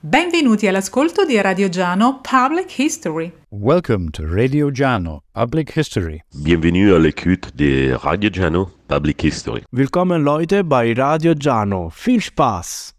Benvenuti all'ascolto di Radio Giano Public History. Welcome to Radio Giano Public History. Bienvenue à l'écoute de Radio Giano Public History. Willkommen Leute bei Radio Giano. Viel Spaß!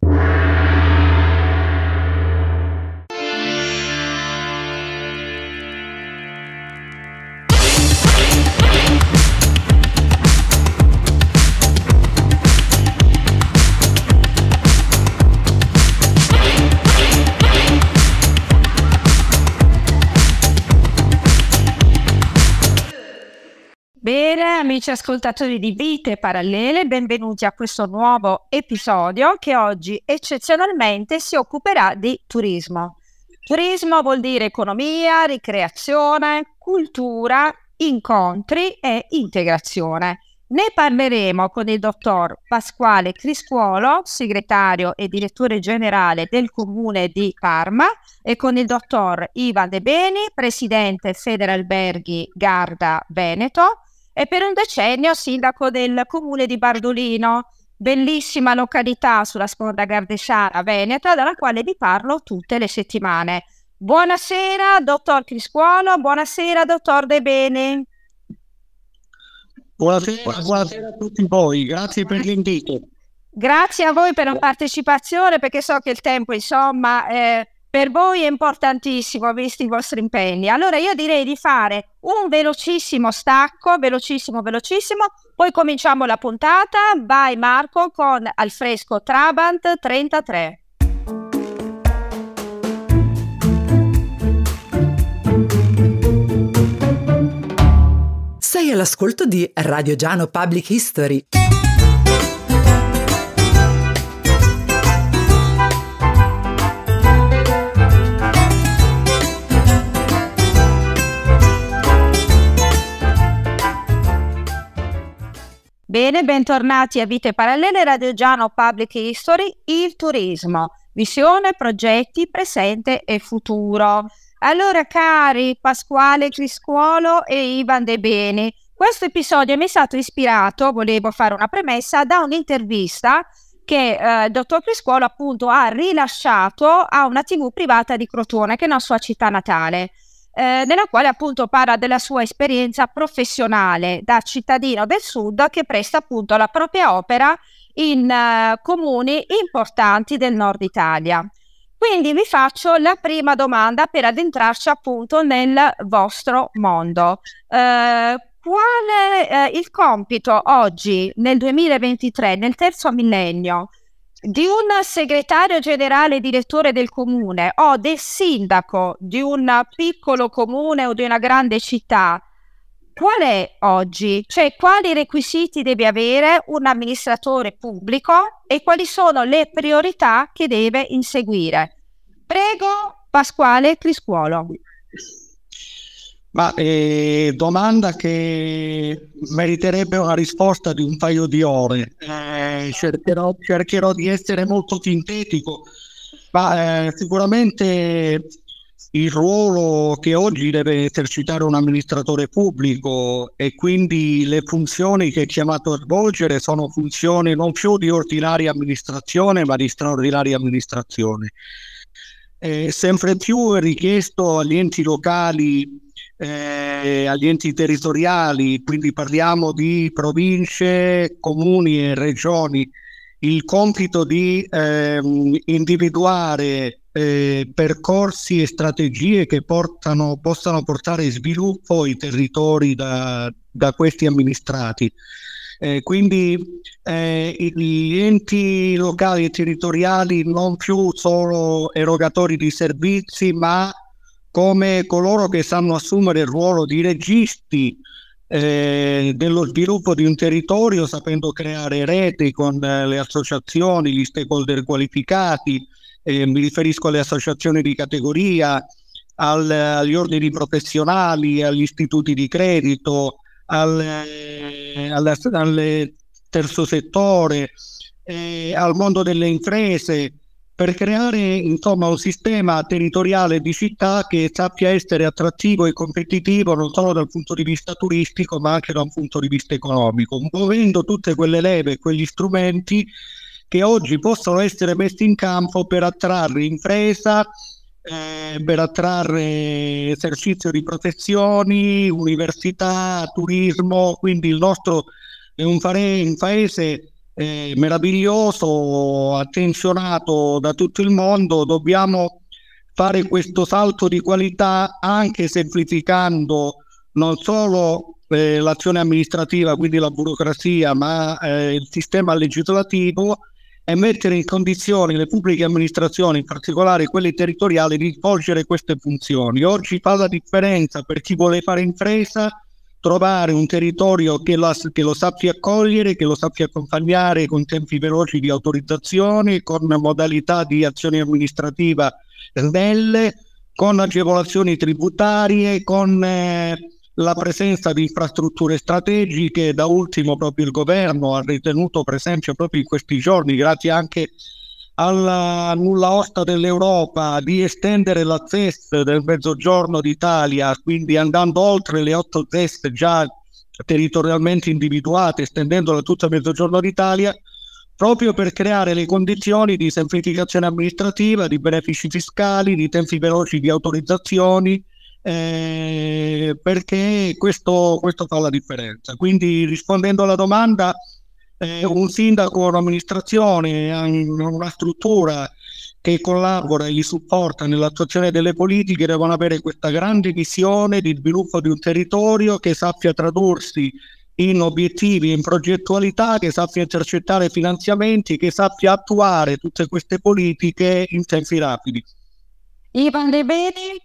amici ascoltatori di Vite Parallele, benvenuti a questo nuovo episodio che oggi eccezionalmente si occuperà di turismo. Turismo vuol dire economia, ricreazione, cultura, incontri e integrazione. Ne parleremo con il dottor Pasquale Criscuolo, segretario e direttore generale del comune di Parma, e con il dottor Ivan De Beni, presidente Federalberghi Garda Veneto, e per un decennio sindaco del comune di Bardolino, bellissima località sulla sponda gardesana veneta, dalla quale vi parlo tutte le settimane. Buonasera, dottor Criscuolo, buonasera, dottor De Bene. Buonasera, buonasera, a tutti voi, grazie per l'invito. Grazie a voi per la partecipazione, perché so che il tempo, insomma, eh, per voi è importantissimo, visti i vostri impegni. Allora io direi di fare un velocissimo stacco, velocissimo, velocissimo, poi cominciamo la puntata. Vai Marco con Alfresco Trabant 33. Sei all'ascolto di Radio Giano Public History. Bene, bentornati a Vite Parallele Radio Giano Public History, il turismo, visione, progetti, presente e futuro. Allora cari Pasquale Criscuolo e Ivan De Beni, questo episodio mi è stato ispirato, volevo fare una premessa, da un'intervista che eh, il dottor Criscuolo appunto ha rilasciato a una tv privata di Crotone, che è la sua città natale eh, nella quale appunto parla della sua esperienza professionale da cittadino del sud che presta appunto la propria opera in eh, comuni importanti del nord Italia. Quindi vi faccio la prima domanda per addentrarci appunto nel vostro mondo. Eh, qual è eh, il compito oggi nel 2023, nel terzo millennio, di un segretario generale direttore del comune o del sindaco di un piccolo comune o di una grande città, qual è oggi? Cioè quali requisiti deve avere un amministratore pubblico e quali sono le priorità che deve inseguire? Prego Pasquale Criscuolo. Ma eh, domanda che meriterebbe una risposta di un paio di ore. Eh, cercherò, cercherò, di essere molto sintetico, ma eh, sicuramente il ruolo che oggi deve esercitare un amministratore pubblico e quindi le funzioni che è chiamato a svolgere sono funzioni non più di ordinaria amministrazione, ma di straordinaria amministrazione. Eh, sempre più è richiesto agli enti locali eh, agli enti territoriali, quindi parliamo di province, comuni e regioni, il compito di ehm, individuare eh, percorsi e strategie che portano, possano portare sviluppo ai territori da, da questi amministrati. Eh, quindi eh, gli enti locali e territoriali non più solo erogatori di servizi, ma come coloro che sanno assumere il ruolo di registi dello eh, sviluppo di un territorio, sapendo creare reti con eh, le associazioni, gli stakeholder qualificati, eh, mi riferisco alle associazioni di categoria, al, agli ordini professionali, agli istituti di credito, al, al, eh, al terzo settore, al mondo delle imprese, per creare insomma, un sistema territoriale di città che sappia essere attrattivo e competitivo non solo dal punto di vista turistico ma anche da un punto di vista economico, muovendo tutte quelle leve e quegli strumenti che oggi possono essere messi in campo per attrarre impresa, eh, per attrarre esercizio di professioni, università, turismo, quindi il nostro è un, fare- un paese eh, meraviglioso, attenzionato da tutto il mondo, dobbiamo fare questo salto di qualità anche semplificando non solo eh, l'azione amministrativa, quindi la burocrazia, ma eh, il sistema legislativo e mettere in condizione le pubbliche amministrazioni, in particolare quelle territoriali, di svolgere queste funzioni. Oggi fa la differenza per chi vuole fare impresa trovare un territorio che lo, che lo, sappia accogliere, che lo sappia accompagnare con tempi veloci di autorizzazione, con modalità di azione amministrativa snelle, con agevolazioni tributarie, con eh, la presenza di infrastrutture strategiche. Da ultimo proprio il governo ha ritenuto, per esempio, proprio in questi giorni, grazie anche a alla nulla osta dell'Europa di estendere la ZES del mezzogiorno d'Italia, quindi andando oltre le otto ZES già territorialmente individuate, estendendola a il mezzogiorno d'Italia, proprio per creare le condizioni di semplificazione amministrativa, di benefici fiscali, di tempi veloci di autorizzazioni, eh, perché questo, questo fa la differenza. Quindi rispondendo alla domanda, eh, un sindaco, un'amministrazione, una struttura che collabora e gli supporta nell'attuazione delle politiche devono avere questa grande visione di sviluppo di un territorio che sappia tradursi in obiettivi, in progettualità, che sappia intercettare finanziamenti, che sappia attuare tutte queste politiche in tempi rapidi. Ivan De Rebeni,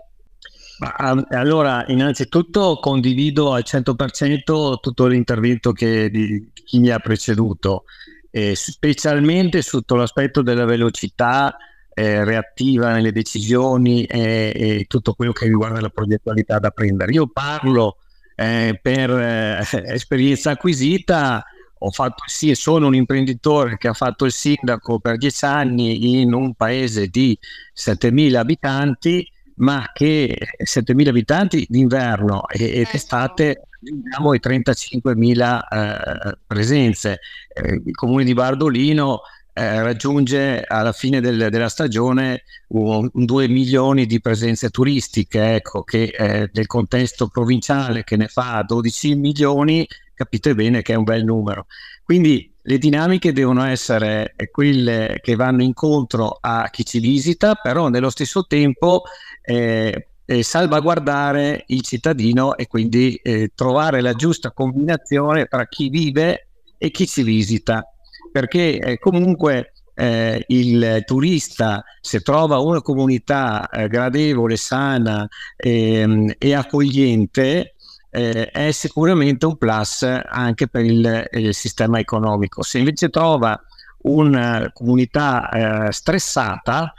allora, innanzitutto condivido al 100% tutto l'intervento che, di chi mi ha preceduto, eh, specialmente sotto l'aspetto della velocità eh, reattiva nelle decisioni e, e, tutto quello che riguarda la progettualità da prendere. Io parlo eh, per eh, esperienza acquisita, ho fatto sì, sono un imprenditore che ha fatto il sindaco per dieci anni in un paese di 7.000 abitanti ma che 7.000 abitanti d'inverno e, eh, d'estate estate abbiamo i 35.000 eh, presenze. Eh, il comune di Bardolino eh, raggiunge alla fine del, della stagione un, un 2 milioni di presenze turistiche, ecco, che eh, nel contesto provinciale che ne fa 12 milioni, capite bene che è un bel numero. Quindi le dinamiche devono essere quelle che vanno incontro a chi ci visita, però nello stesso tempo eh, eh, salvaguardare il cittadino e quindi eh, trovare la giusta combinazione tra chi vive e chi si visita, perché eh, comunque eh, il turista se trova una comunità eh, gradevole, sana ehm, e accogliente, è sicuramente un plus anche per il, il sistema economico. Se invece trova una comunità eh, stressata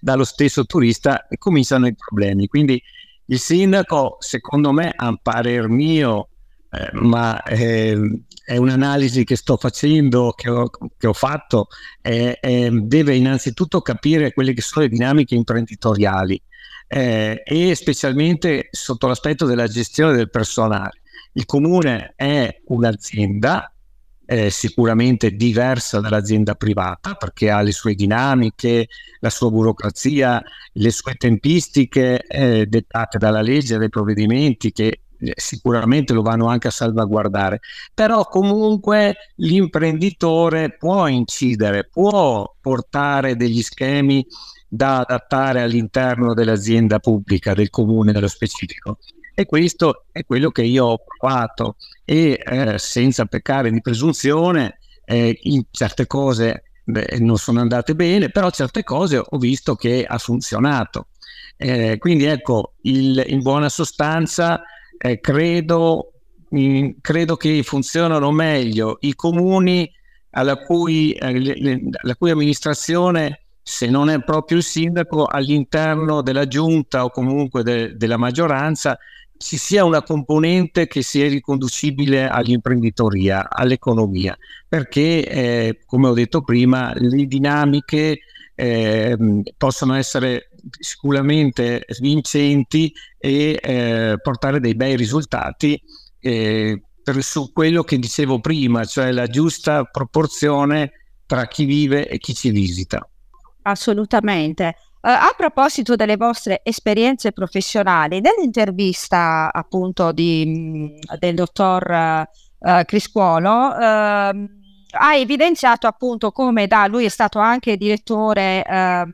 dallo stesso turista e cominciano i problemi. Quindi il sindaco, secondo me, a parer mio, eh, ma eh, è un'analisi che sto facendo, che ho, che ho fatto, deve innanzitutto capire quelle che sono le dinamiche imprenditoriali eh, e specialmente sotto l'aspetto della gestione del personale. Il comune è un'azienda eh, sicuramente diversa dall'azienda privata perché ha le sue dinamiche, la sua burocrazia, le sue tempistiche eh, dettate dalla legge, dai provvedimenti che eh, sicuramente lo vanno anche a salvaguardare, però comunque l'imprenditore può incidere, può portare degli schemi da adattare all'interno dell'azienda pubblica, del comune nello specifico. E questo è quello che io ho fatto. e eh, senza peccare di presunzione, eh, in certe cose beh, non sono andate bene, però certe cose ho visto che ha funzionato. Eh, quindi ecco, il, in buona sostanza eh, credo, mh, credo che funzionano meglio i comuni alla cui, eh, alla cui, amministrazione, se non è proprio il sindaco, all'interno della giunta o comunque de- della maggioranza ci sia una componente che sia riconducibile all'imprenditoria, all'economia, perché eh, come ho detto prima le dinamiche eh, possono essere sicuramente vincenti e eh, portare dei bei risultati eh, per, su quello che dicevo prima, cioè la giusta proporzione tra chi vive e chi ci visita. Assolutamente. Eh, a proposito delle vostre esperienze professionali, nell'intervista appunto di, del dottor uh, Criscuolo, uh, ha evidenziato appunto come da lui è stato anche direttore eh,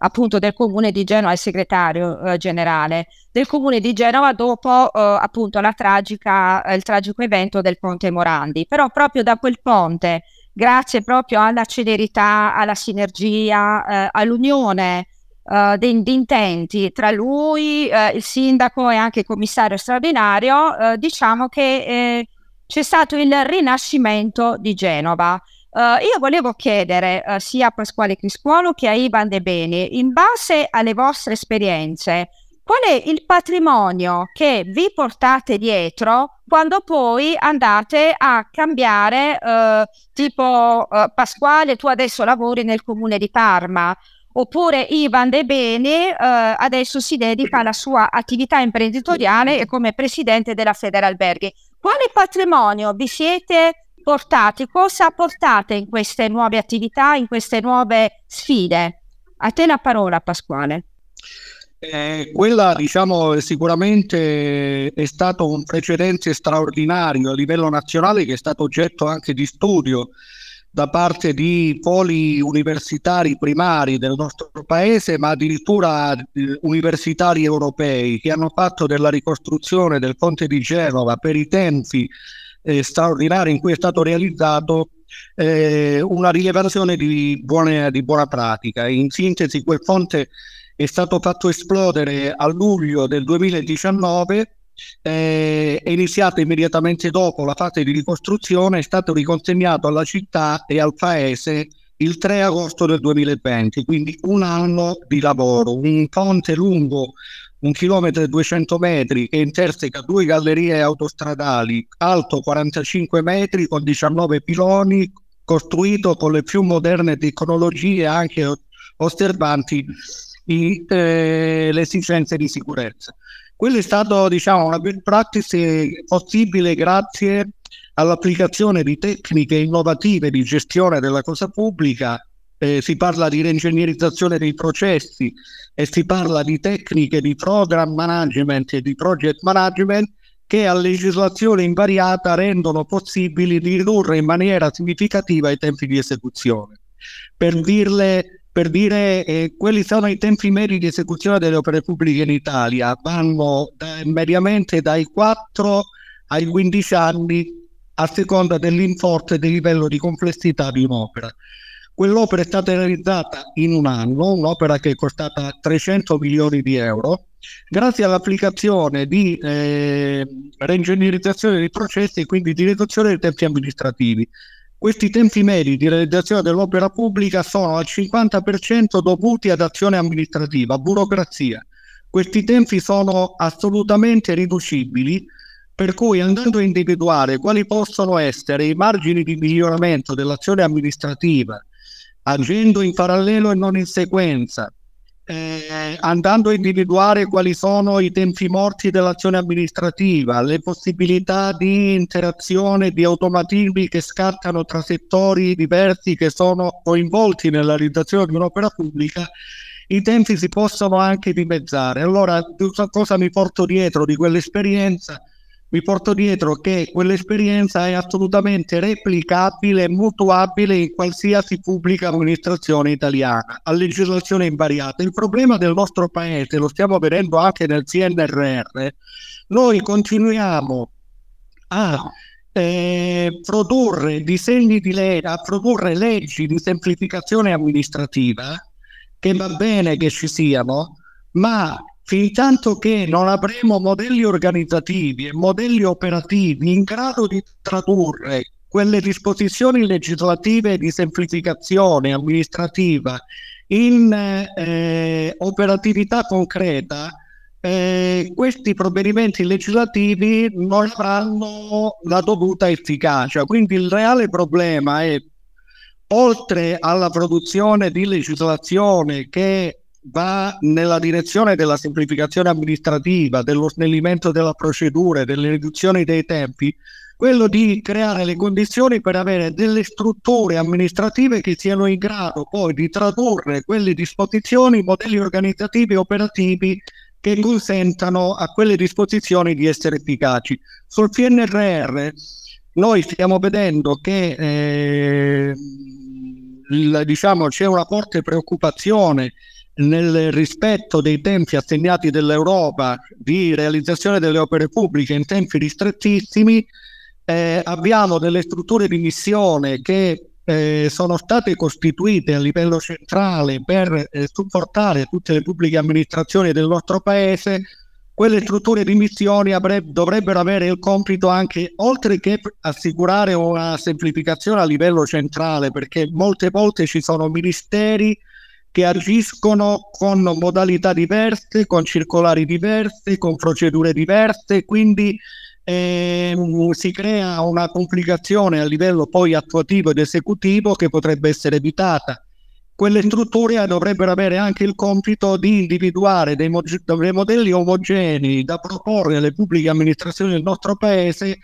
appunto del comune di Genova, e segretario eh, generale del comune di Genova dopo eh, appunto la tragica, eh, il tragico evento del ponte Morandi. Però proprio da quel ponte, grazie proprio alla celerità, alla sinergia, all'unione di, eh, di, intenti tra lui, uh, il sindaco e anche il commissario straordinario, eh, diciamo che c'è stato il rinascimento di Genova. Uh, io volevo chiedere uh, sia a Pasquale Criscuolo che a Ivan De Beni, in base alle vostre esperienze, qual è il patrimonio che vi portate dietro quando poi andate a cambiare, uh, tipo Pasquale, tu adesso lavori nel comune di Parma, Oppure Ivan De Bene eh, adesso si dedica alla sua attività imprenditoriale e come presidente della Federalberghi. Quale patrimonio vi siete portati? Cosa portate in queste nuove attività, in queste nuove sfide? A te la parola Pasquale. Eh, quella diciamo sicuramente è stato un precedente straordinario a livello nazionale che è stato oggetto anche di studio da parte di poli universitari primari del nostro paese, ma addirittura eh, universitari europei, che hanno fatto della ricostruzione del ponte di Genova per i tempi eh, straordinari in cui è stato realizzato eh, una rilevazione di, buone, di buona pratica. In sintesi, quel ponte è stato fatto esplodere a luglio del 2019 eh, è iniziata immediatamente dopo la fase di ricostruzione, è stato riconsegnato alla città e al paese il 3 agosto del 2020, quindi un anno di lavoro, un ponte lungo un chilometro e 200 metri che interseca due gallerie autostradali, alto 45 metri con 19 piloni, costruito con le più moderne tecnologie anche osservanti i, eh, le esigenze di sicurezza. Quello è stato diciamo, una best practice possibile grazie all'applicazione di tecniche innovative di gestione della cosa pubblica. Eh, si parla di reingegnerizzazione dei processi e si parla di tecniche di program management e di project management che a legislazione invariata rendono possibili di ridurre in maniera significativa i tempi di esecuzione. Per dirle per dire eh, quelli sono i tempi medi di esecuzione delle opere pubbliche in Italia, vanno da, mediamente dai 4 ai 15 anni a seconda dell'importo e del livello di complessità di un'opera. Quell'opera è stata realizzata in un anno, un'opera che è costata 300 milioni di euro, grazie all'applicazione di eh, reingegnerizzazione dei processi e quindi di riduzione dei tempi amministrativi. Questi tempi medi di realizzazione dell'opera pubblica sono al 50% dovuti ad azione amministrativa, burocrazia. Questi tempi sono assolutamente riducibili, per cui andando a individuare quali possono essere i margini di miglioramento dell'azione amministrativa, agendo in parallelo e non in sequenza, eh, andando a individuare quali sono i tempi morti dell'azione amministrativa, le possibilità di interazione, di automatismi che scattano tra settori diversi che sono coinvolti nella realizzazione di un'opera pubblica, i tempi si possono anche dimezzare. Allora, cosa mi porto dietro di quell'esperienza? mi porto dietro che quell'esperienza è assolutamente replicabile e mutuabile in qualsiasi pubblica amministrazione italiana, a legislazione invariata. Il problema del nostro paese, lo stiamo vedendo anche nel CNRR, noi continuiamo a eh, produrre disegni di legge, a produrre leggi di semplificazione amministrativa, che va bene che ci siano, ma fin tanto che non avremo modelli organizzativi e modelli operativi in grado di tradurre quelle disposizioni legislative di semplificazione amministrativa in eh, operatività concreta, eh, questi provvedimenti legislativi non avranno la dovuta efficacia. Quindi il reale problema è, oltre alla produzione di legislazione che va nella direzione della semplificazione amministrativa, dello snellimento della procedura, delle riduzioni dei tempi, quello di creare le condizioni per avere delle strutture amministrative che siano in grado poi di tradurre quelle disposizioni, in modelli organizzativi e operativi che consentano a quelle disposizioni di essere efficaci. Sul PNRR noi stiamo vedendo che eh, il, diciamo, c'è una forte preoccupazione nel rispetto dei tempi assegnati dell'Europa di realizzazione delle opere pubbliche in tempi ristrettissimi, eh, abbiamo delle strutture di missione che eh, sono state costituite a livello centrale per eh, supportare tutte le pubbliche amministrazioni del nostro Paese. Quelle strutture di missione avreb- dovrebbero avere il compito anche, oltre che assicurare una semplificazione a livello centrale, perché molte volte ci sono ministeri che agiscono con modalità diverse, con circolari diverse, con procedure diverse, quindi eh, si crea una complicazione a livello poi attuativo ed esecutivo che potrebbe essere evitata. Quelle strutture dovrebbero avere anche il compito di individuare dei, mo- dei modelli omogenei da proporre alle pubbliche amministrazioni del nostro Paese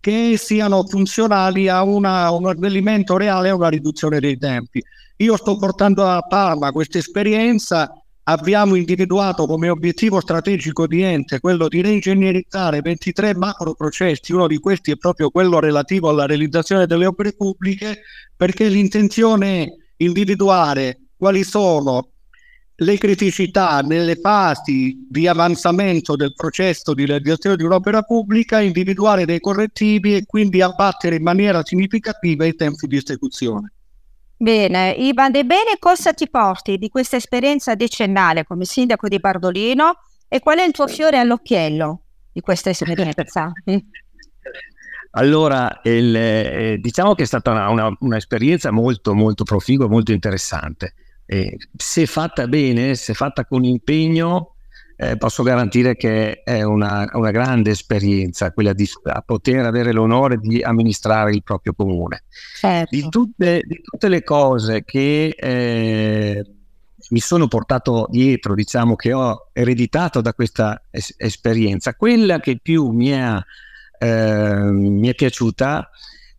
che siano funzionali a, una, un snellimento reale e a una riduzione dei tempi. Io sto portando a Parma questa esperienza, abbiamo individuato come obiettivo strategico di ente quello di reingegnerizzare 23 macro processi, uno di questi è proprio quello relativo alla realizzazione delle opere pubbliche, perché l'intenzione è individuare quali sono le criticità nelle fasi di avanzamento del processo di realizzazione di un'opera pubblica, individuare dei correttivi e quindi abbattere in maniera significativa i tempi di esecuzione. Bene, Ivan De Bene, cosa ti porti di questa esperienza decennale come sindaco di Bardolino e qual è il tuo fiore all'occhiello di questa esperienza? Mm. Allora, il, eh, diciamo che è stata un'esperienza molto, molto proficua, molto interessante eh, se fatta bene, se fatta con impegno, eh, posso garantire che è una, una grande esperienza quella di poter avere l'onore di amministrare il proprio comune. Certo. Di, tutte, di, tutte, le cose che eh, mi sono portato dietro, diciamo che ho ereditato da questa es- esperienza, quella che più mi, ha, eh, mi è piaciuta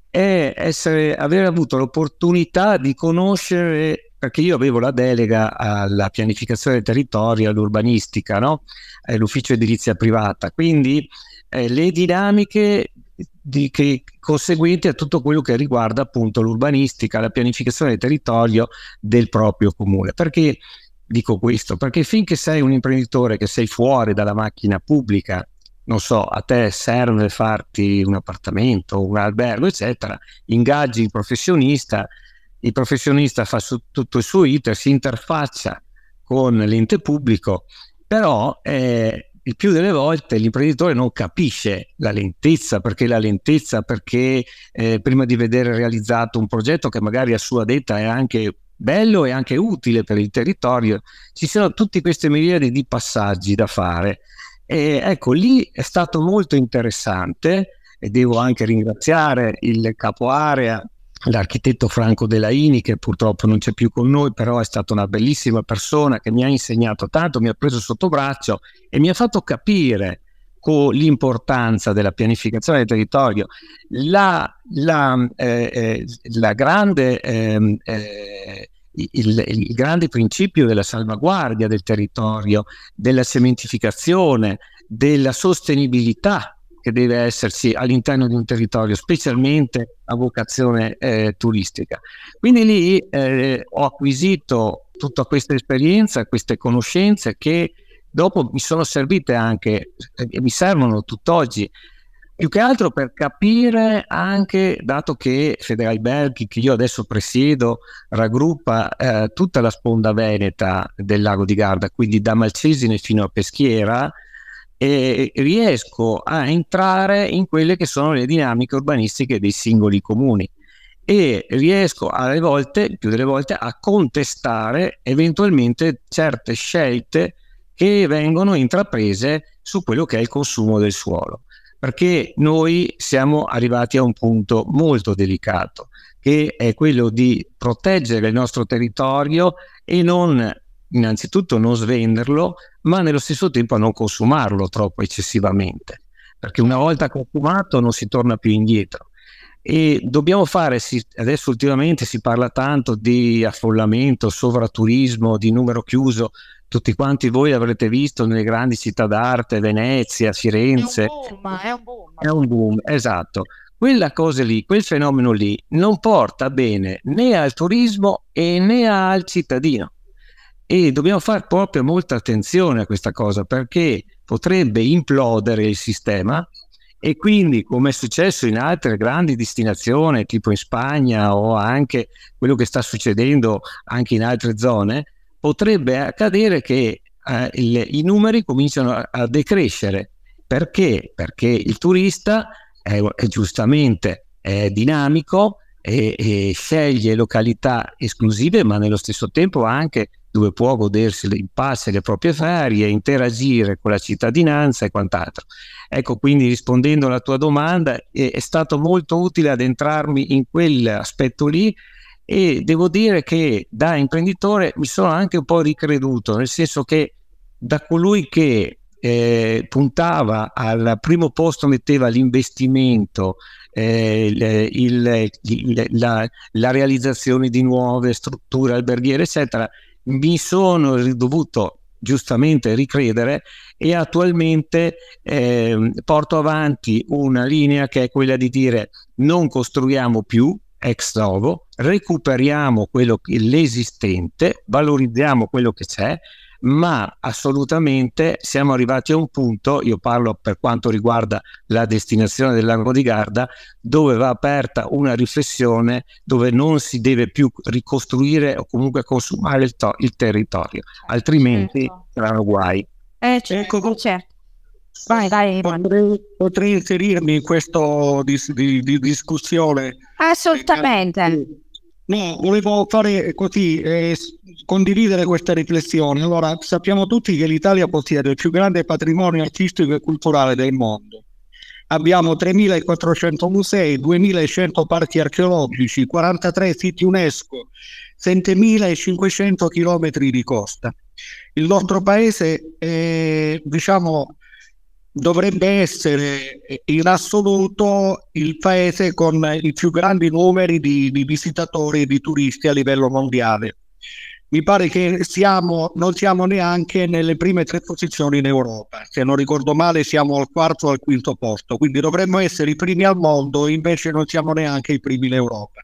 è essere, aver avuto l'opportunità di conoscere perché io avevo la delega alla pianificazione del territorio, all'urbanistica, no? Eh, l'ufficio edilizia privata, quindi eh, le dinamiche di, che, conseguenti a tutto quello che riguarda appunto l'urbanistica, la pianificazione del territorio del proprio comune. Perché dico questo? Perché finché sei un imprenditore che sei fuori dalla macchina pubblica, non so, a te serve farti un appartamento, un albergo, eccetera, ingaggi il professionista, il professionista fa tutto il suo iter, si interfaccia con l'ente pubblico, però eh, il più delle volte l'imprenditore non capisce la lentezza, perché la lentezza, perché eh, prima di vedere realizzato un progetto che magari a sua detta è anche bello e anche utile per il territorio, ci sono tutte queste miliardi di passaggi da fare. E ecco, lì è stato molto interessante e devo anche ringraziare il capo area l'architetto Franco Delaini, che purtroppo non c'è più con noi, però è stata una bellissima persona che mi ha insegnato tanto, mi ha preso sotto braccio e mi ha fatto capire co- l'importanza della pianificazione del territorio, la, la, eh, eh la grande, ehm, eh, eh, il, il grande principio della salvaguardia del territorio, della cementificazione, della sostenibilità che deve esserci all'interno di un territorio, specialmente a vocazione eh, turistica. Quindi lì eh, ho acquisito tutta questa esperienza, queste conoscenze che dopo mi sono servite anche eh, e mi servono tutt'oggi. Più che altro per capire anche, dato che Federalberghi, che io adesso presiedo, raggruppa eh, tutta la sponda veneta del lago di Garda, quindi da Malcesine fino a Peschiera, eh, riesco a entrare in quelle che sono le dinamiche urbanistiche dei singoli comuni e riesco alle volte, più delle volte, a contestare eventualmente certe scelte che vengono intraprese su quello che è il consumo del suolo. Perché noi siamo arrivati a un punto molto delicato, che è quello di proteggere il nostro territorio e non innanzitutto non svenderlo, ma nello stesso tempo non consumarlo troppo eccessivamente, perché una certo. volta consumato non si torna più indietro. E dobbiamo fare, adesso ultimamente si parla tanto di affollamento, sovraturismo, di numero chiuso, tutti quanti voi l'avrete visto nelle grandi città d'arte, Venezia, Firenze. È un boom, è un boom. È un boom esatto. Quella cosa lì, quel fenomeno lì non porta bene né al turismo e né al cittadino e dobbiamo fare proprio molta attenzione a questa cosa perché potrebbe implodere il sistema e quindi come è successo in altre grandi destinazioni tipo in Spagna o anche quello che sta succedendo anche in altre zone potrebbe accadere che eh, il, i numeri cominciano a, a, decrescere perché? perché il turista è, è giustamente è dinamico e, e, sceglie località esclusive ma nello stesso tempo anche dove può godersi in pace le proprie ferie, interagire con la cittadinanza e quant'altro. Ecco, quindi rispondendo alla tua domanda, è, è stato molto utile addentrarmi in quell'aspetto lì e devo dire che da imprenditore mi sono anche un po' ricreduto, nel senso che da colui che eh, puntava al primo posto metteva l'investimento, eh, il, il, il, la, la realizzazione di nuove strutture alberghiere, eccetera, mi sono dovuto giustamente ricredere e attualmente eh, porto avanti una linea che è quella di dire non costruiamo più ex novo, recuperiamo quello che, l'esistente, valorizziamo quello che c'è ma assolutamente siamo arrivati a un punto, io parlo per quanto riguarda la destinazione del lago di Garda, dove va aperta una riflessione dove non si deve più ricostruire o comunque consumare il, to- il territorio, altrimenti certo. saranno guai. Eh, certo, ecco, certo. certo. Vai, dai, potrei, potrei, inserirmi in questa di, di, di discussione. Assolutamente. No, volevo fare così, eh, condividere questa riflessione. Allora, sappiamo tutti che l'Italia possiede il più grande patrimonio artistico e culturale del mondo. Abbiamo 3.400 musei, 2.100 parchi archeologici, 43 siti UNESCO, 7.500 chilometri di costa. Il nostro paese, è, diciamo, dovrebbe essere eh, in assoluto il paese con i più grandi numeri di, di visitatori e di turisti a livello mondiale. Mi pare che siamo, non siamo neanche nelle prime tre posizioni in Europa, se non ricordo male siamo al quarto o al quinto posto, quindi dovremmo essere i primi al mondo, invece non siamo neanche i primi in Europa.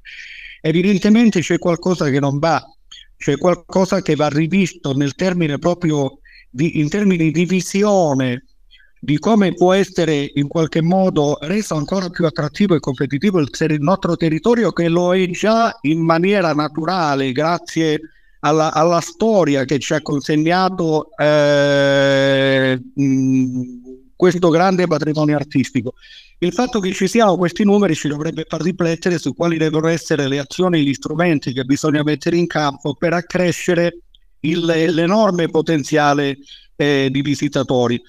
Evidentemente c'è qualcosa che non va, c'è qualcosa che va rivisto nel termine proprio di, in termini di visione di come può essere in qualche modo reso ancora più attrattivo e competitivo il, il nostro territorio che lo è già in maniera naturale grazie alla, alla storia che ci ha consegnato eh, mh, questo grande patrimonio artistico. Il fatto che ci siano questi numeri ci dovrebbe far riflettere su quali devono essere le azioni e gli strumenti che bisogna mettere in campo per accrescere il, l'enorme potenziale eh, di visitatori.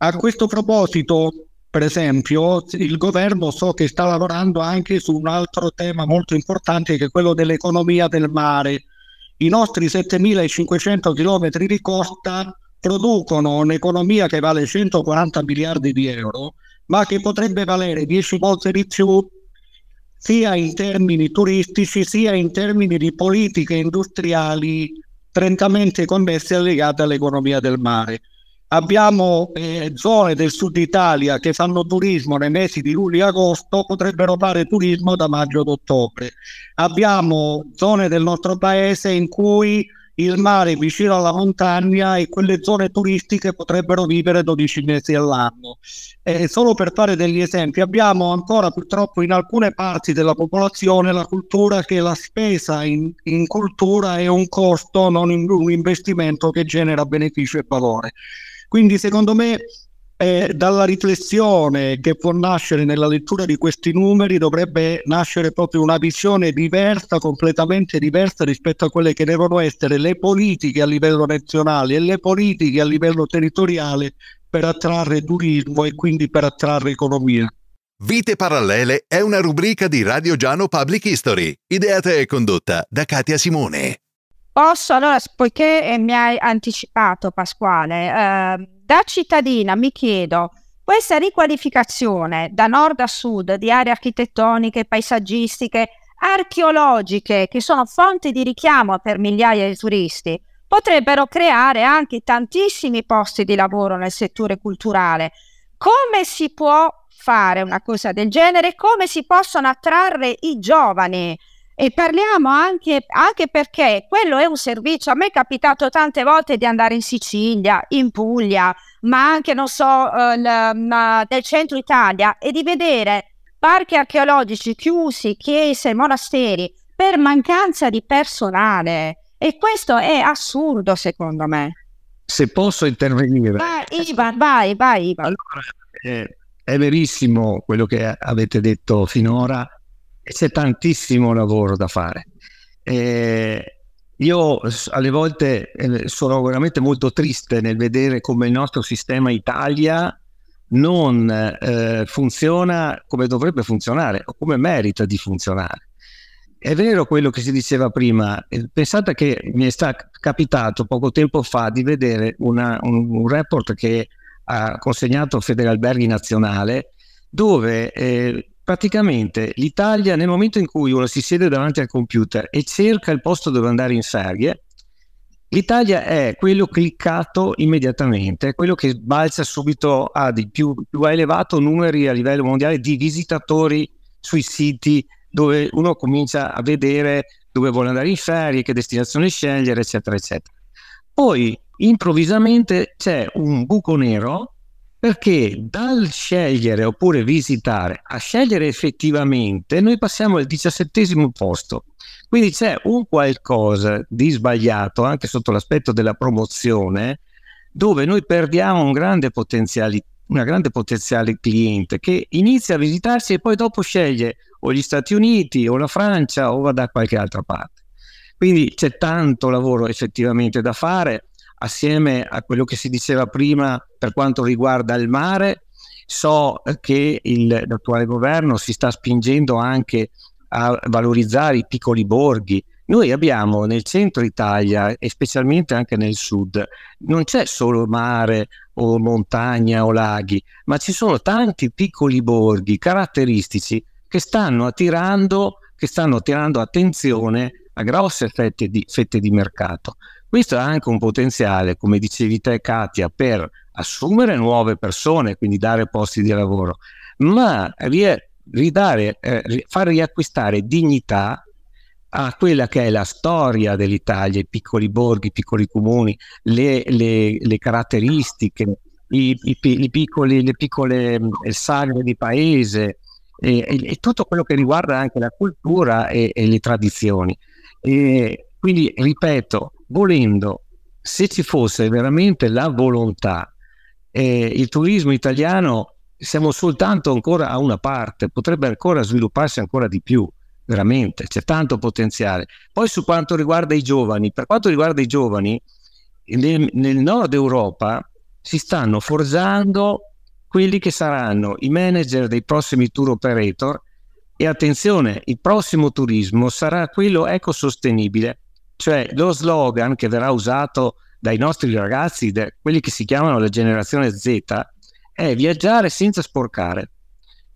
A questo proposito, per esempio, il governo so che sta lavorando anche su un altro tema molto importante che è quello dell'economia del mare. I nostri 7.500 km di costa producono un'economia che vale 140 miliardi di euro, ma che potrebbe valere 10 volte di più sia in termini turistici sia in termini di politiche industriali strettamente connesse e legate all'economia del mare abbiamo eh, zone del sud Italia che fanno turismo nei mesi di luglio e agosto, potrebbero fare turismo da maggio ad ottobre. Abbiamo zone del nostro paese in cui il mare è vicino alla montagna e quelle zone turistiche potrebbero vivere 12 mesi all'anno. Eh, solo per fare degli esempi, abbiamo ancora purtroppo in alcune parti della popolazione la cultura che la spesa in, in cultura è un costo, non in, un investimento che genera beneficio e valore. Quindi secondo me eh, dalla riflessione che può nascere nella lettura di questi numeri dovrebbe nascere proprio una visione diversa, completamente diversa rispetto a quelle che devono essere le politiche a livello nazionale e le politiche a livello territoriale per attrarre turismo e quindi per attrarre economia. Vite Parallele è una rubrica di Radio Giano Public History, ideata e condotta da Katia Simone. Posso, allora, poiché eh, mi hai anticipato Pasquale, eh, da cittadina mi chiedo, questa riqualificazione da nord a sud di aree architettoniche, paesaggistiche, archeologiche, che sono fonti di richiamo per migliaia di turisti, potrebbero creare anche tantissimi posti di lavoro nel settore culturale. Come si può fare una cosa del genere? Come si possono attrarre i giovani? e parliamo anche, anche, perché quello è un servizio. A me è capitato tante volte di andare in Sicilia, in Puglia, ma anche, non so, eh, centro Italia e di vedere parchi archeologici chiusi, chiese, monasteri per mancanza di personale. E questo è assurdo, secondo me. Se posso intervenire. Vai, Ivan, vai, vai, Ivan. Allora, eh, è verissimo quello che avete detto finora c'è tantissimo lavoro da fare. Eh, io alle volte eh, sono veramente molto triste nel vedere come il nostro sistema Italia non eh, funziona come dovrebbe funzionare o come merita di funzionare. È vero quello che si diceva prima, eh, pensate che mi è stato capitato poco tempo fa di vedere una, un, un, report che ha consegnato Federalberghi Nazionale dove eh, praticamente l'Italia nel momento in cui uno si siede davanti al computer e cerca il posto dove andare in ferie, l'Italia è quello cliccato immediatamente, quello che balza subito a di più, più elevato numeri a livello mondiale di visitatori sui siti dove uno comincia a vedere dove vuole andare in ferie, che destinazione scegliere, eccetera, eccetera. Poi improvvisamente c'è un buco nero perché dal scegliere oppure visitare a scegliere effettivamente noi passiamo al diciassettesimo posto. Quindi c'è un qualcosa di sbagliato anche sotto l'aspetto della promozione dove noi perdiamo un grande una grande potenziale cliente che inizia a visitarsi e poi dopo sceglie o gli Stati Uniti o la Francia o va da qualche altra parte. Quindi c'è tanto lavoro effettivamente da fare assieme a quello che si diceva prima per quanto riguarda il mare, so che il, l'attuale governo si sta spingendo anche a valorizzare i piccoli borghi. Noi abbiamo nel centro Italia e specialmente anche nel sud, non c'è solo mare o montagna o laghi, ma ci sono tanti piccoli borghi caratteristici che stanno attirando, che stanno attirando attenzione a grosse fette di, fette di mercato. Questo ha anche un potenziale, come dicevi te Katia, per assumere nuove persone, quindi dare posti di lavoro, ma ridare, eh, far riacquistare dignità a quella che è la storia dell'Italia, i piccoli borghi, i piccoli comuni, le, le, le caratteristiche, i, i, i piccoli, le piccole mm, sagre di paese e, e, e, tutto quello che riguarda anche la cultura e, e le tradizioni. E quindi, ripeto, volendo, se ci fosse veramente la volontà, eh, il turismo italiano siamo soltanto ancora a una parte, potrebbe ancora svilupparsi ancora di più, veramente, c'è tanto potenziale. Poi su quanto riguarda i giovani, per quanto riguarda i giovani, nel, nel nord Europa si stanno forgiando quelli che saranno i manager dei prossimi tour operator e attenzione, il prossimo turismo sarà quello ecosostenibile cioè lo slogan che verrà usato dai nostri ragazzi, da quelli che si chiamano la generazione Z, è viaggiare senza sporcare.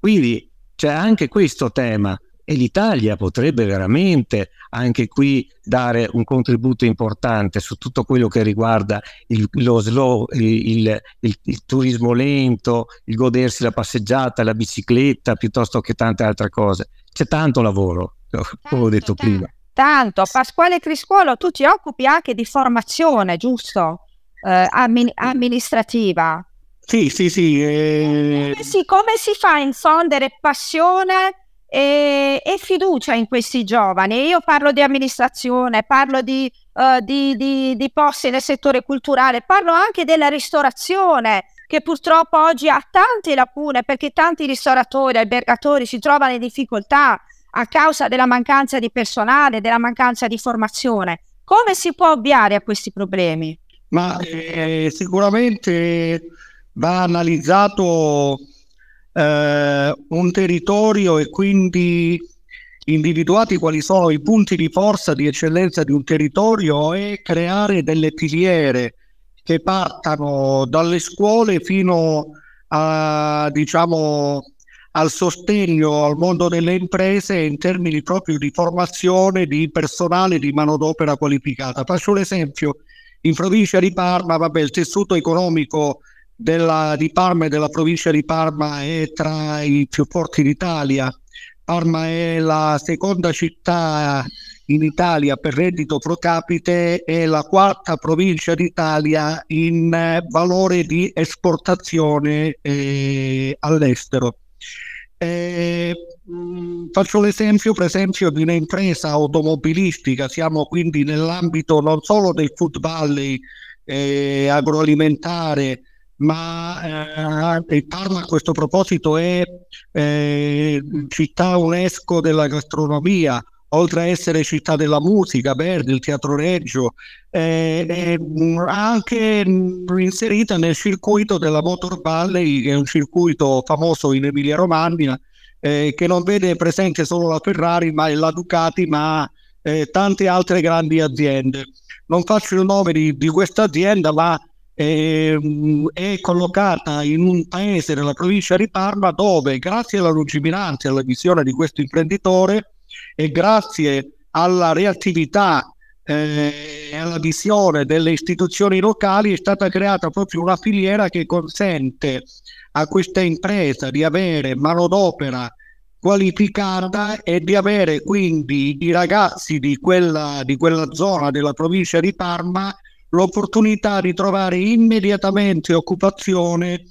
Quindi c'è anche questo tema e l'Italia potrebbe veramente anche qui dare un contributo importante su tutto quello che riguarda il, lo slow, il, il, il turismo lento, il godersi la passeggiata, la bicicletta, piuttosto che tante altre cose. C'è tanto lavoro, come ho detto prima. Tanto, Pasquale Criscuolo, tu ti occupi anche di formazione, giusto? Eh, ammi amministrativa. Sì, sì, sì. Eh... Come, si, come, si, fa a infondere passione e, e, fiducia in questi giovani? Io parlo di amministrazione, parlo di, uh, di, di, di posti nel settore culturale, parlo anche della ristorazione che purtroppo oggi ha tante lacune perché tanti ristoratori, albergatori si trovano in difficoltà a causa della mancanza di personale, della mancanza di formazione. Come si può ovviare a questi problemi? Ma eh, sicuramente va analizzato eh, un territorio e quindi individuati quali sono i punti di forza di eccellenza di un territorio e creare delle filiere che partano dalle scuole fino a diciamo al sostegno al mondo delle imprese in termini proprio di formazione di personale di manodopera qualificata. Faccio un esempio, in provincia di Parma, vabbè, il tessuto economico della, di Parma e della provincia di Parma è tra i più forti d'Italia. Parma è la seconda città in Italia per reddito pro capite e la quarta provincia d'Italia in valore di esportazione eh, all'estero. Eh, mh, mm, faccio l'esempio per esempio di un'impresa automobilistica, siamo quindi nell'ambito non solo del food valley eh, agroalimentare, ma eh, il Parma a questo proposito è eh, città UNESCO della gastronomia, oltre a essere città della musica, Verdi, il teatro Reggio, è, eh, anche inserita nel circuito della Motor Valley, che è un circuito famoso in Emilia Romagna, eh, che non vede presente solo la Ferrari, ma la Ducati, ma eh, tante altre grandi aziende. Non faccio il nome di, di questa azienda, ma eh, è collocata in un paese della provincia di Parma dove, grazie alla lungimiranza e alla visione di questo imprenditore, e grazie alla reattività e eh, alla visione delle istituzioni locali è stata creata proprio una filiera che consente a questa impresa di avere manodopera qualificata e di avere quindi i ragazzi di quella, di quella zona della provincia di Parma l'opportunità di trovare immediatamente occupazione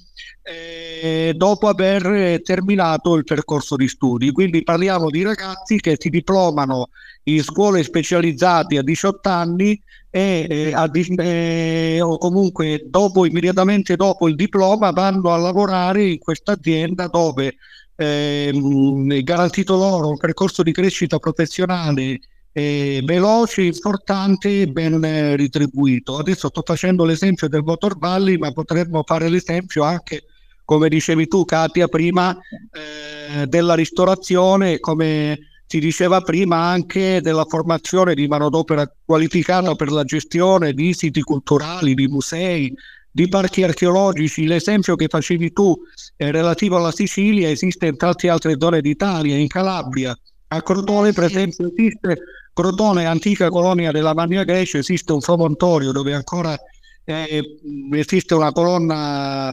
eh, eh, dopo aver eh, terminato il percorso di studi. Quindi parliamo di ragazzi che si diplomano in scuole specializzate a 18 anni e eh, a, eh, o comunque dopo, immediatamente dopo il diploma vanno a lavorare in questa azienda dove ehm, è garantito loro un percorso di crescita professionale eh, veloce, importante e ben eh, ritribuito. Adesso sto facendo l'esempio del Motor Valley, ma potremmo fare l'esempio anche come dicevi tu Katia prima, eh, della ristorazione, come si diceva prima anche della formazione di manodopera qualificata per la gestione di siti culturali, di musei, di parchi archeologici. L'esempio che facevi tu eh, relativo alla Sicilia esiste in tante altre zone d'Italia, in Calabria. A Crotone, per esempio, esiste Crotone, antica colonia della Magna Grecia, esiste un promontorio dove ancora eh, esiste una colonna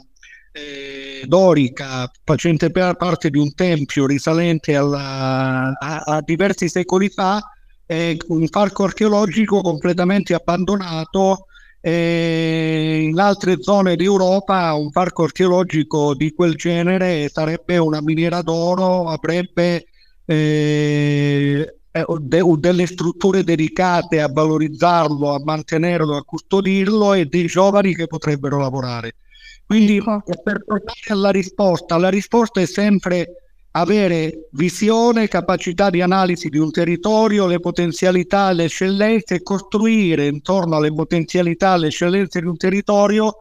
eh, dorica facente parte di un tempio risalente alla, a, a, diversi secoli fa, è un parco archeologico completamente abbandonato. E in altre zone d'Europa un parco archeologico di quel genere sarebbe una miniera d'oro, avrebbe eh, delle strutture dedicate a valorizzarlo, a mantenerlo, a custodirlo e dei giovani che potrebbero lavorare. Quindi ecco. per tornare alla risposta, la risposta è sempre avere visione, capacità di analisi di un territorio, le potenzialità, le eccellenze e costruire intorno alle potenzialità, alle eccellenze di un territorio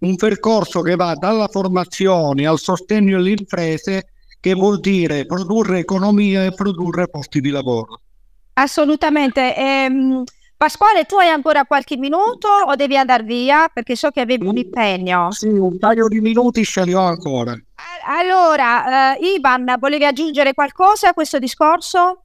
un percorso che va dalla formazione al sostegno alle imprese che vuol dire produrre economia e produrre posti di lavoro. Assolutamente. Ehm Pasquale, tu hai ancora qualche minuto o devi andare via? Perché so che avevi un mm. impegno. Sì, un paio di minuti ce li ho ancora. Allora, eh, Ivan, volevi aggiungere qualcosa a questo discorso?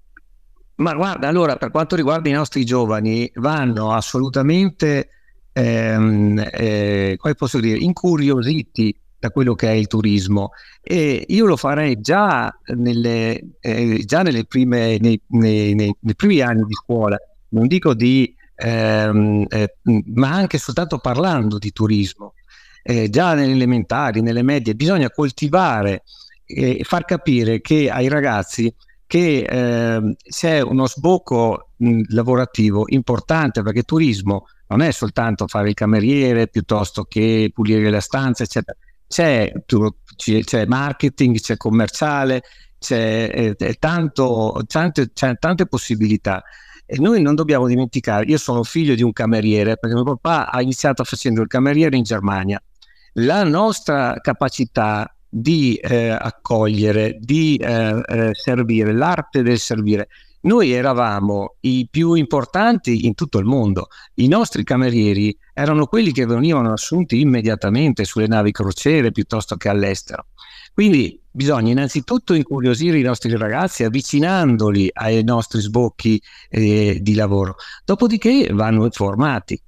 Ma guarda, allora, per quanto riguarda i nostri giovani, vanno assolutamente, ehm, eh, come posso dire, incuriositi da quello che è il turismo e io lo farei già, nelle, eh, già nelle prime, nei, nei, nei, nei primi anni di scuola non dico di, ehm, eh, ma anche soltanto parlando di turismo, eh, già nelle elementari, nelle medie, bisogna coltivare e far capire che ai ragazzi che eh, c'è uno sbocco mh, lavorativo importante perché il turismo non è soltanto fare il cameriere piuttosto che pulire la stanza, eccetera. C'è, tu, c'è marketing, c'è commerciale, c'è, eh, tanto, tante, c'è tante possibilità. E noi non dobbiamo dimenticare, io sono figlio di un cameriere, perché mio papà ha iniziato facendo il cameriere in Germania. La nostra capacità di eh, accogliere, di eh, eh, servire, l'arte del servire, noi eravamo i più importanti in tutto il mondo. I nostri camerieri erano quelli che venivano assunti immediatamente sulle navi crociere piuttosto che all'estero. Quindi bisogna innanzitutto incuriosire i nostri ragazzi avvicinandoli ai nostri sbocchi eh, di lavoro, dopodiché vanno formati.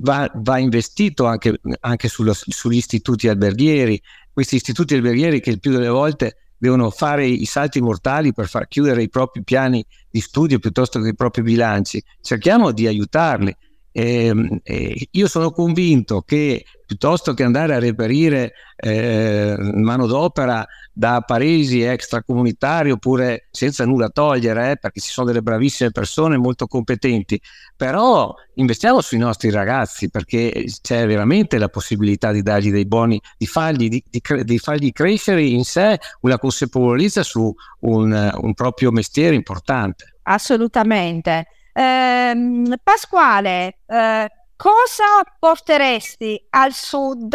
Va, va investito anche, anche sullo, sugli istituti alberghieri, questi istituti alberghieri che il più delle volte devono fare i salti mortali per far chiudere i propri piani di studio piuttosto che i propri bilanci. Cerchiamo di aiutarli, eh, eh, io sono convinto che piuttosto che andare a reperire eh, manodopera da paesi extracomunitari oppure senza nulla togliere, eh, perché ci sono delle bravissime persone molto competenti, però investiamo sui nostri ragazzi perché c'è veramente la possibilità di dargli dei buoni, di fargli, di, di, di fargli crescere in sé una consapevolezza su un, un proprio mestiere importante. Assolutamente. Ehm, Pasquale, eh, cosa porteresti al sud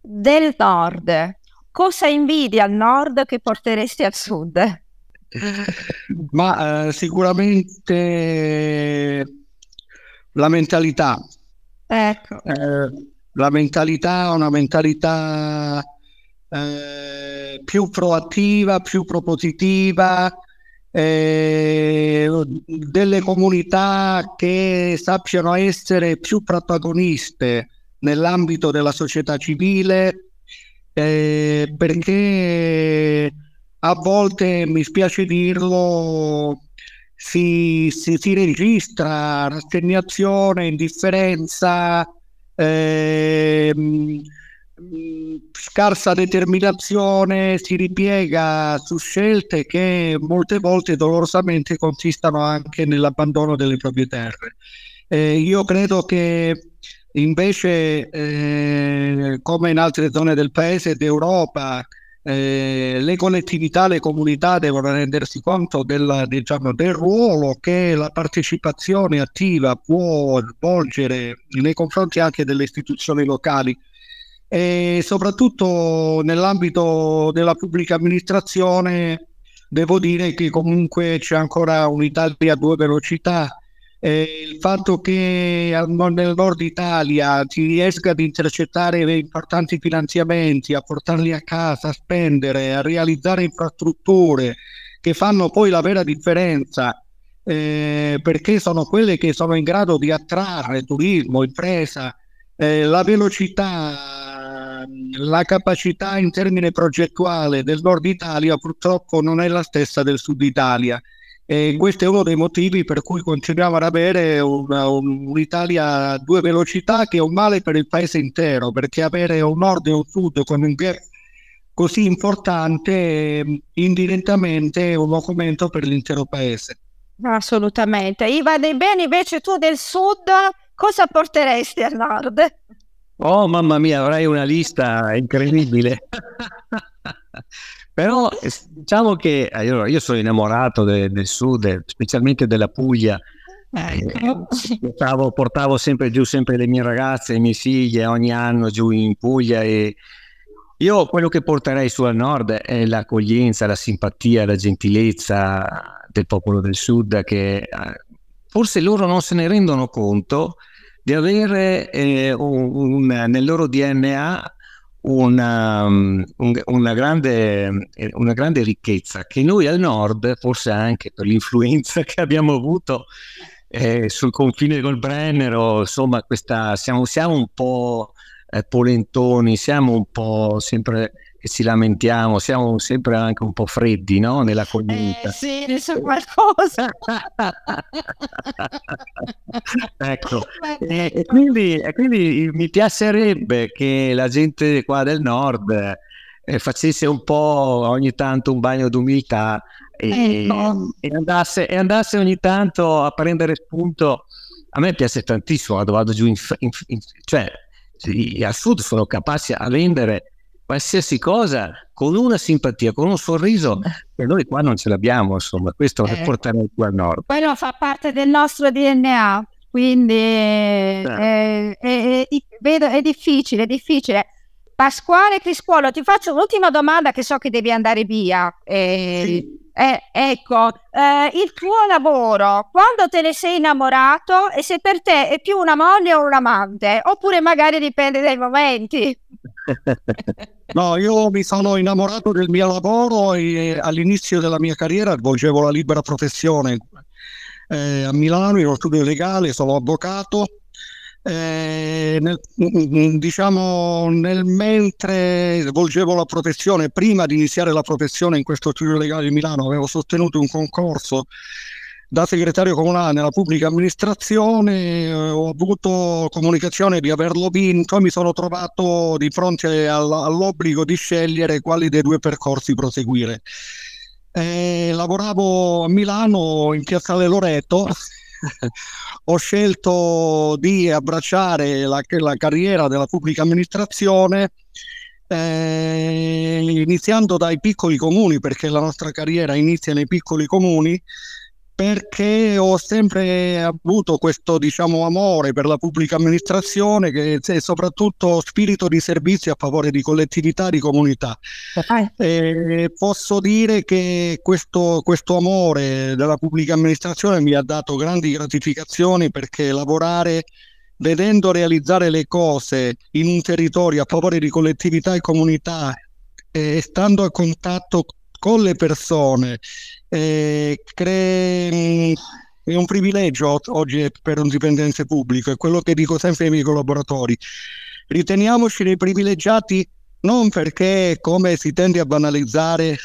del nord? Cosa invidi al nord che porteresti al sud? Ma eh, sicuramente la mentalità. Ecco. Eh, la mentalità, una mentalità eh, più proattiva, più propositiva, eh, delle comunità che sappiano essere più protagoniste nell'ambito della società civile, eh, perché a volte, mi spiace dirlo, si, si, si registra rassegnazione, indifferenza. Ehm, scarsa determinazione si ripiega su scelte che molte volte dolorosamente consistano anche nell'abbandono delle proprie terre. Eh, io credo che invece, eh, come in altre zone del paese e d'Europa, eh, le collettività, le comunità devono rendersi conto della, diciamo, del ruolo che la partecipazione attiva può svolgere nei confronti anche delle istituzioni locali e soprattutto nell'ambito della pubblica amministrazione devo dire che comunque c'è ancora un'Italia a due velocità. Eh, il fatto che nel nord Italia si riesca ad intercettare importanti finanziamenti, a portarli a casa, a spendere, a realizzare infrastrutture che fanno poi la vera differenza, eh, perché sono quelle che sono in grado di attrarre turismo, impresa, eh, la velocità Ehm, la capacità in termini progettuale del nord Italia purtroppo non è la stessa del sud Italia. E questo è uno dei motivi per cui continuiamo ad avere una, un'Italia a due velocità che è un male per il paese intero, perché avere un nord e un sud con un gap così importante ehm, indirettamente è un documento per l'intero paese. Assolutamente. Ivan Bene, invece tu del sud cosa porteresti al nord? Oh mamma mia, avrai una lista incredibile. Però eh, diciamo che allora, eh, io sono innamorato de, del sud, specialmente della Puglia. Eh, ecco. portavo, portavo, sempre giù sempre le mie ragazze, le mie figlie ogni anno giù in Puglia e io quello che porterei sul nord è l'accoglienza, la simpatia, la gentilezza del popolo del sud che forse loro non se ne rendono conto, di avere eh, un, un, nel loro DNA una, um, una, grande, eh, una, grande, ricchezza che noi al nord, forse anche per l'influenza che abbiamo avuto eh, sul confine col Brennero, insomma, questa, siamo, siamo, un po' eh, polentoni, siamo un po' sempre e ci lamentiamo, siamo sempre anche un po' freddi, no? Nella comunità. Eh, sì, ne so qualcosa. ecco, e, e quindi, e quindi mi piacerebbe che la gente qua del nord eh, facesse un po' ogni tanto un bagno d'umiltà e, ecco. e, andasse, e, andasse, ogni tanto a prendere spunto. A me piace tantissimo quando vado giù, in, in, in, cioè sì, al sud sono capaci a vendere qualsiasi cosa con una simpatia, con un sorriso, per eh. noi qua non ce l'abbiamo, insomma, questo eh, è portare qua al nord. Quello fa parte del nostro DNA, quindi eh. Eh, è, è, è, vedo, è difficile, è difficile. Pasquale Criscuolo, ti faccio un'ultima domanda che so che devi andare via. Eh, sì. eh, ecco, eh, il tuo lavoro, quando te ne sei innamorato e se per te è più una moglie o un amante, oppure magari dipende dai momenti. no, io mi sono innamorato del mio lavoro e all'inizio della mia carriera svolgevo la libera professione eh, a Milano, ero studio legale, sono avvocato eh, nel, mm, mm, mm, diciamo nel mentre svolgevo la professione, prima di iniziare la professione in questo studio legale di Milano, avevo sostenuto un concorso da segretario comunale nella pubblica amministrazione, eh, ho avuto comunicazione di averlo vinto e mi sono trovato di fronte all'obbligo di scegliere quali dei due percorsi proseguire. Eh, lavoravo a Milano in piazzale Loreto ho scelto di abbracciare la, la carriera della pubblica amministrazione eh, iniziando dai piccoli comuni, perché la nostra carriera inizia nei piccoli comuni perché ho sempre avuto questo diciamo, amore per la pubblica amministrazione e soprattutto spirito di servizio a favore di collettività, di comunità. Ah, eh. E posso dire che questo, questo amore della pubblica amministrazione mi ha dato grandi gratificazioni perché lavorare vedendo realizzare le cose in un territorio a favore di collettività e comunità e stando a contatto con le persone cre- è un privilegio oggi per un dipendente pubblico, è quello che dico sempre ai miei collaboratori. Riteniamoci dei privilegiati non perché, come si tende a banalizzare,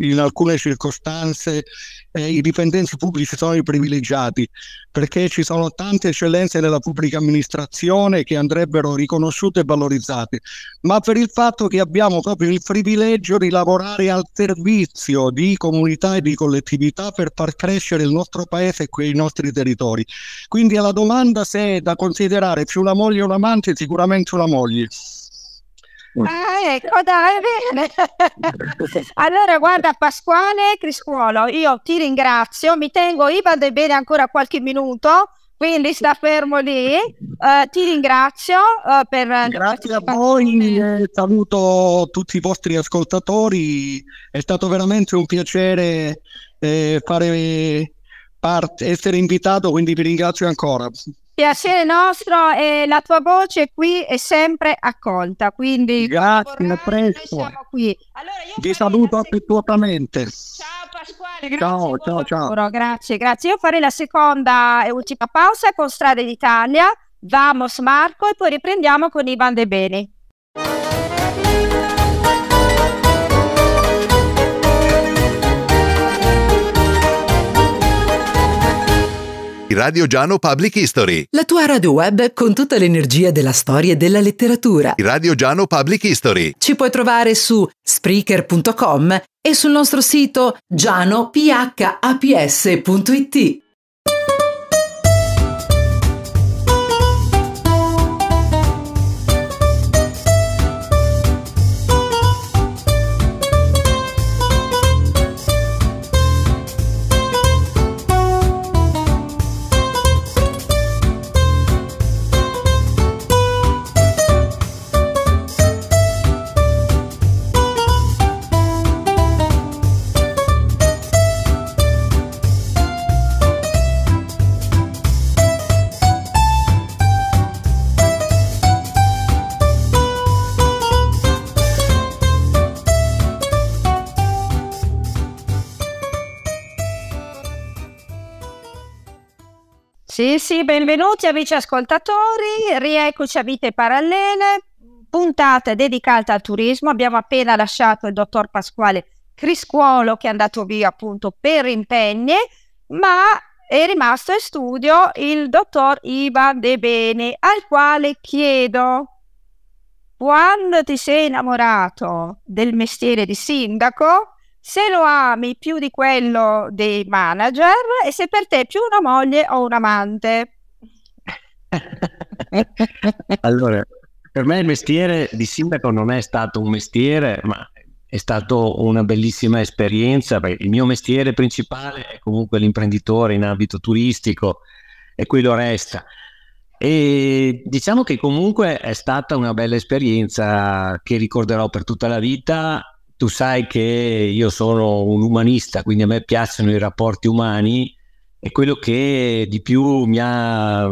in alcune circostanze eh, i dipendenti pubblici sono i privilegiati perché ci sono tante eccellenze nella pubblica amministrazione che andrebbero riconosciute e valorizzate, ma per il fatto che abbiamo proprio il privilegio di lavorare al servizio di comunità e di collettività per far crescere il nostro paese e quei nostri territori. Quindi alla domanda se è da considerare più una moglie o un amante, sicuramente una moglie. Ah, ecco, dai, bene. allora, guarda, Pasquale Criscuolo, io ti ringrazio, mi tengo Ivan De Bene ancora qualche minuto, quindi sta fermo lì. Uh, ti ringrazio uh, per... Grazie a voi, saluto eh, tutti i vostri ascoltatori, è stato veramente un piacere eh, fare parte, essere invitato, quindi vi ringrazio ancora piacere nostro e la tua voce qui è sempre accolta. Quindi grazie, vorrai, presto. Allora, Vi saluto affettuosamente. ciao Pasquale, grazie. Ciao, ciao, ciao. Grazie, grazie. Io farei la seconda e ultima pausa con Strade d'Italia. Vamos Marco e poi riprendiamo con Ivan De Beni. Radio Giano Public History. La tua radio web con tutta l'energia della storia e della letteratura. Radio Giano Public History. Ci puoi trovare su spreaker.com e sul nostro sito gianophaps.it. Sì, sì, benvenuti amici ascoltatori, rieccoci a Vite Parallele, puntata dedicata al turismo. Abbiamo appena lasciato il dottor Pasquale Criscuolo che è andato via appunto per impegni, ma è rimasto in studio il dottor Ivan De Bene, al quale chiedo quando ti sei innamorato del mestiere di sindaco se lo ami più di quello dei manager e se per te è più una moglie o un amante. allora, per me il mestiere di sindaco non è stato un mestiere, ma è stata una bellissima esperienza, perché il mio mestiere principale è comunque l'imprenditore in ambito turistico e quello resta. E diciamo che comunque è stata una bella esperienza che ricorderò per tutta la vita tu sai che io sono un umanista, quindi a me piacciono i rapporti umani e quello che di più mi ha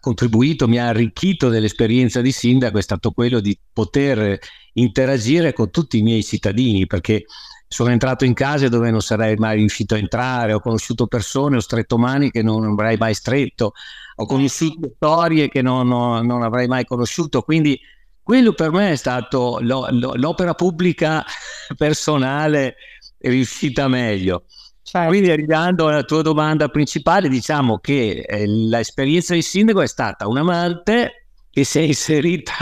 contribuito, mi ha arricchito dell'esperienza di sindaco è stato quello di poter interagire con tutti i miei cittadini, perché sono entrato in case dove non sarei mai riuscito a entrare, ho conosciuto persone, ho stretto mani che non avrei mai stretto, ho eh conosciuto storie che non, non, non avrei mai conosciuto, quindi quello per me è stato lo, lo, l'opera pubblica personale riuscita meglio. Certo. Quindi arrivando alla tua domanda principale, diciamo che eh, l'esperienza di sindaco è stata un amante che si è inserita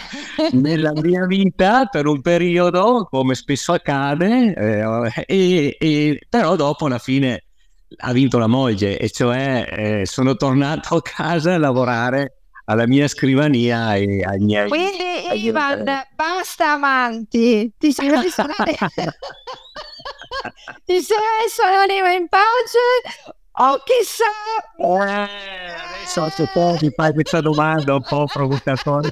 nella mia vita per un periodo, come spesso accade, eh, e, e, però dopo alla fine ha vinto la moglie, e cioè eh, sono tornato a casa a lavorare alla mia scrivania e ai miei... Quindi ai Ivan, miei... basta amanti, ti sei messo l'anima in pace Oh, chissà! Eh, adesso se poi mi fai questa domanda un po' provocatoria.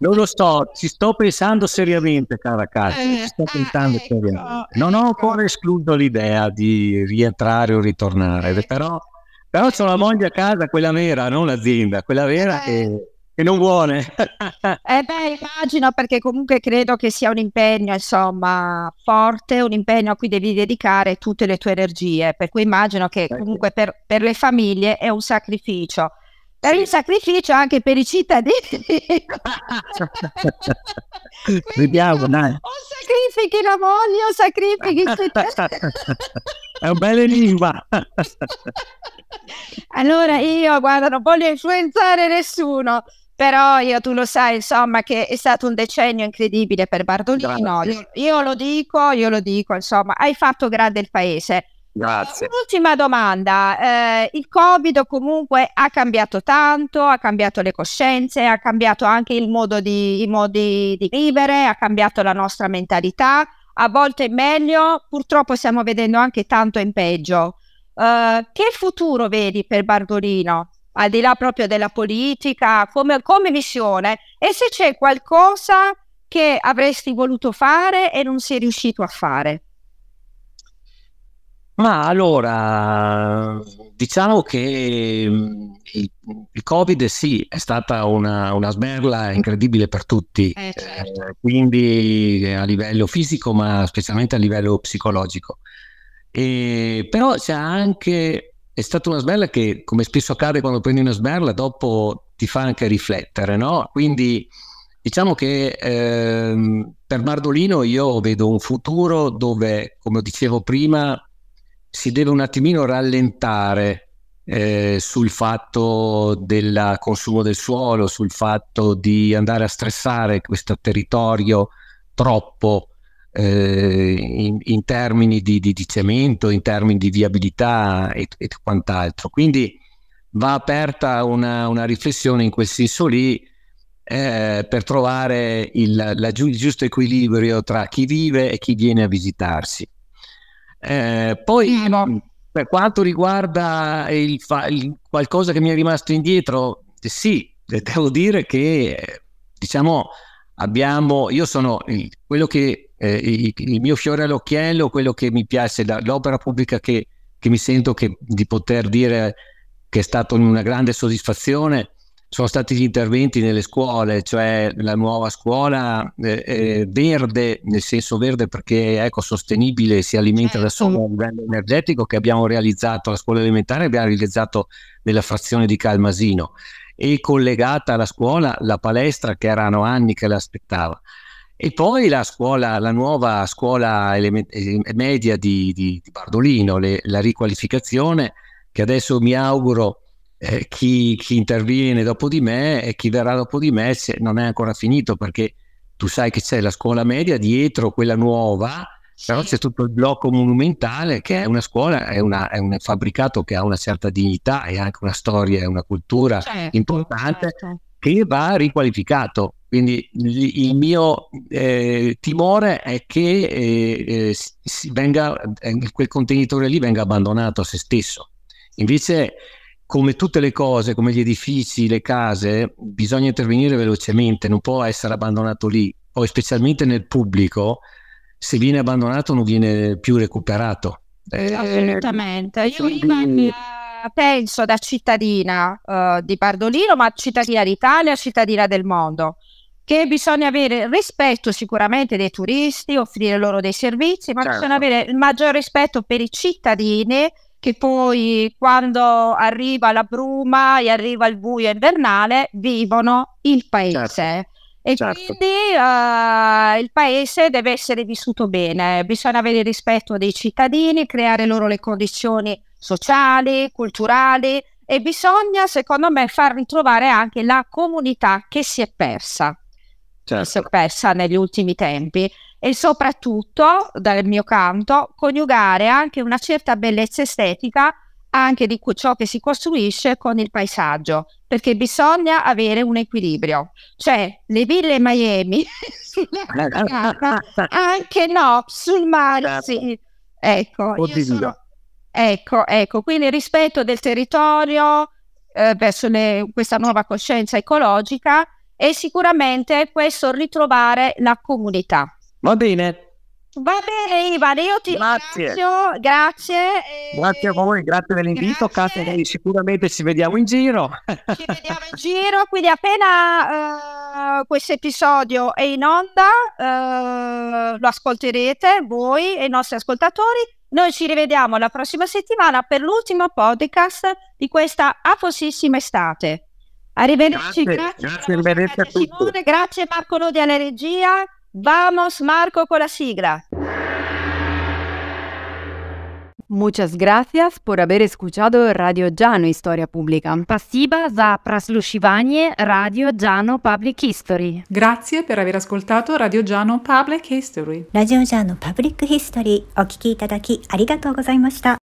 Non lo so, ci sto pensando seriamente, cara Cazzo. Ci sto eh, pensando ecco, seriamente. Non ho ecco. ancora escluso l'idea di rientrare o ritornare, eh. però però c'è una moglie a casa, quella vera, non l'azienda, quella vera eh. che, che, non vuole. eh beh, immagino perché comunque credo che sia un impegno, insomma, forte, un impegno a cui devi dedicare tutte le tue energie, per cui immagino che comunque per, per le famiglie è un sacrificio per il sacrificio anche per i cittadini. Vediamo, dai. O sacrifichi la moglie o sacrifichi i cittadini. È un bel enigma. allora io, guarda, non voglio influenzare nessuno, però io, tu lo sai, insomma, che è stato un decennio incredibile per Bardolino. Io, io lo dico, io lo dico, insomma, hai fatto grande il paese Grazie. Un'ultima domanda, eh, il Covid comunque ha cambiato tanto, ha cambiato le coscienze, ha cambiato anche il modo di, i modi di vivere, ha cambiato la nostra mentalità, a volte in meglio, purtroppo stiamo vedendo anche tanto in peggio. Uh, che futuro vedi per Bargolino, al di là proprio della politica, come, come visione? E se c'è qualcosa che avresti voluto fare e non sei riuscito a fare? Ma allora, diciamo che mm, il, il Covid sì, è stata una, una sberla incredibile per tutti, eh, eh certo. eh, quindi a livello fisico, ma specialmente a livello psicologico. E, però c'è anche, è stata una sberla che, come spesso accade quando prendi una sberla, dopo ti fa anche riflettere, no? Quindi diciamo che eh, per Mardolino io vedo un futuro dove, come dicevo prima, si deve un attimino rallentare eh, sul fatto del consumo del suolo, sul fatto di andare a stressare questo territorio troppo eh, in, in, termini di, di, di, cemento, in termini di viabilità e, e quant'altro. Quindi va aperta una, una, riflessione in quel senso lì eh, per trovare il, la, il giusto equilibrio tra chi vive e chi viene a visitarsi. Eh, poi no, mm, per quanto riguarda il fa- il qualcosa che mi è rimasto indietro, sì, devo dire che diciamo abbiamo, io sono il, quello che eh, il, il, mio fiore all'occhiello, quello che mi piace, la, l'opera pubblica che, che mi sento che, di poter dire che è stata una grande soddisfazione sono stati gli interventi nelle scuole, cioè la nuova scuola eh, eh verde, nel senso verde perché è ecosostenibile, si alimenta da certo. solo a livello energetico che abbiamo realizzato, la scuola elementare abbiamo realizzato nella frazione di Calmasino e collegata alla scuola la palestra che erano anni che l'aspettava. E poi la scuola, la nuova scuola element- eh, media di, di, di Bardolino, le, la riqualificazione che adesso mi auguro eh, chi, chi, interviene dopo di me e chi verrà dopo di me non è ancora finito perché tu sai che c'è la scuola media dietro quella nuova, però c'è tutto il blocco monumentale che è una scuola, è, una, è un fabbricato che ha una certa dignità e anche una storia e una cultura certo, importante certo. che va riqualificato. Quindi il mio eh, timore è che eh, eh venga, eh, quel contenitore lì venga abbandonato a se stesso. Invece come tutte le cose, come gli edifici, le case, bisogna intervenire velocemente, non può essere abbandonato lì. o specialmente nel pubblico, se viene abbandonato non viene più recuperato. Eh, Assolutamente. Io quindi... Eh, penso da cittadina uh, di Pardolino, ma cittadina d'Italia, cittadina del mondo, che bisogna avere rispetto sicuramente dei turisti, offrire loro dei servizi, ma certo. bisogna avere il maggior rispetto per i cittadini che poi quando arriva la bruma e arriva il buio invernale vivono il paese. Certo. E certo. quindi uh, il paese deve essere vissuto bene, bisogna avere rispetto dei cittadini, creare loro le condizioni sociali, culturali e bisogna, secondo me, far ritrovare anche la comunità che si è persa, certo. che si è certo. persa negli ultimi tempi e soprattutto, dal mio canto, coniugare anche una certa bellezza estetica anche di ciò che si costruisce con il paesaggio, perché bisogna avere un equilibrio. Cioè, le ville Miami, eh, eh, eh, anche no, sul mare, certo. sì. Ecco, sono... ecco, ecco, quindi il rispetto del territorio eh, verso le... questa nuova coscienza ecologica e sicuramente questo ritrovare la comunità. Va bene. Va bene, Ivan, io ti grazie. ringrazio, grazie. Grazie a voi, grazie dell'invito, Caterina, sicuramente ci vediamo in giro. Ci vediamo in giro, quindi appena uh, questo episodio è in onda, uh, lo ascolterete voi e i nostri ascoltatori. Noi ci rivediamo la prossima settimana per l'ultimo podcast di questa afosissima estate. Arrivederci, grazie. Grazie, grazie, grazie a tutti. Simone, grazie Marco Lodi alla regia. Vamos Marco con la sigla. Muchas gracias por haber escuchado Radio Giano Historia Pubblica. Pasiba za praslušivanje Radio Giano Public History. Grazie per aver ascoltato Radio Giano Public History. Radio Giano Public History お聞きいただきありがとうございました。